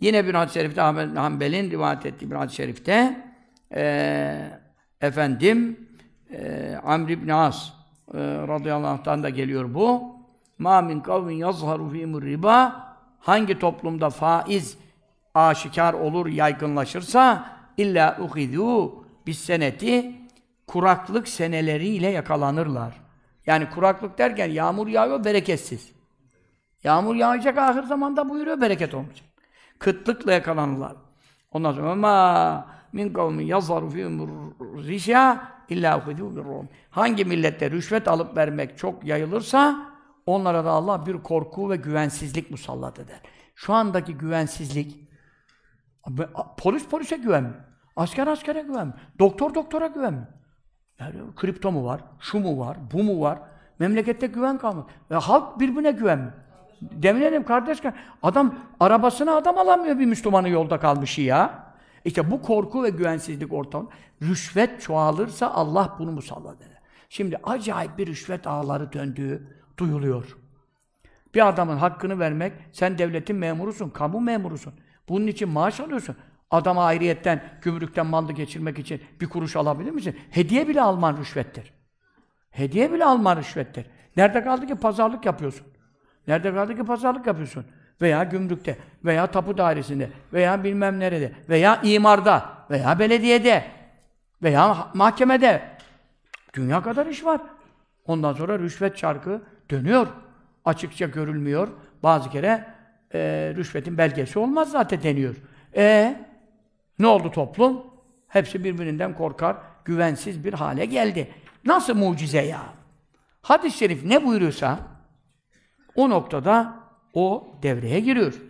Yine bir hadis-i şerifte Ahmet Hanbel'in rivayet ettiği bir hadis-i şerifte e, efendim e, Amr ibn As e, radıyallahu anh'tan da geliyor bu. Ma min kavmin yazharu fihimur riba hangi toplumda faiz aşikar olur, yaygınlaşırsa illa uhidu bir seneti kuraklık seneleriyle yakalanırlar. Yani kuraklık derken yağmur yağıyor bereketsiz. Yağmur yağacak ahir zamanda buyuruyor bereket olmayacak. Kıtlıkla yakalanırlar. Ondan sonra ma min kavmi yazaru fi risya illa Hangi millette rüşvet alıp vermek çok yayılırsa onlara da Allah bir korku ve güvensizlik musallat eder. Şu andaki güvensizlik polis polise güvenmiyor. Asker askere güvenmiyor. Doktor doktora güvenmiyor. Yani kripto mu var? Şu mu var? Bu mu var? Memlekette güven kalmadı. Ve halk birbirine güvenmiyor. Demin dedim kardeş, adam arabasına adam alamıyor bir Müslümanı yolda kalmış ya. İşte bu korku ve güvensizlik ortamı. Rüşvet çoğalırsa Allah bunu musallat eder. Şimdi acayip bir rüşvet ağları döndüğü duyuluyor. Bir adamın hakkını vermek, sen devletin memurusun, kamu memurusun. Bunun için maaş alıyorsun. Adama ayrıyetten, gümrükten mallı geçirmek için bir kuruş alabilir misin? Hediye bile alman rüşvettir. Hediye bile alman rüşvettir. Nerede kaldı ki pazarlık yapıyorsun? Nerede kaldı ki pazarlık yapıyorsun? Veya gümrükte, veya tapu dairesinde, veya bilmem nerede, veya imarda, veya belediyede, veya mahkemede. Dünya kadar iş var. Ondan sonra rüşvet çarkı dönüyor. Açıkça görülmüyor. Bazı kere e, rüşvetin belgesi olmaz zaten deniyor. E ne oldu toplum? Hepsi birbirinden korkar, güvensiz bir hale geldi. Nasıl mucize ya? Hadis-i şerif ne buyuruyorsa, o noktada o devreye giriyor.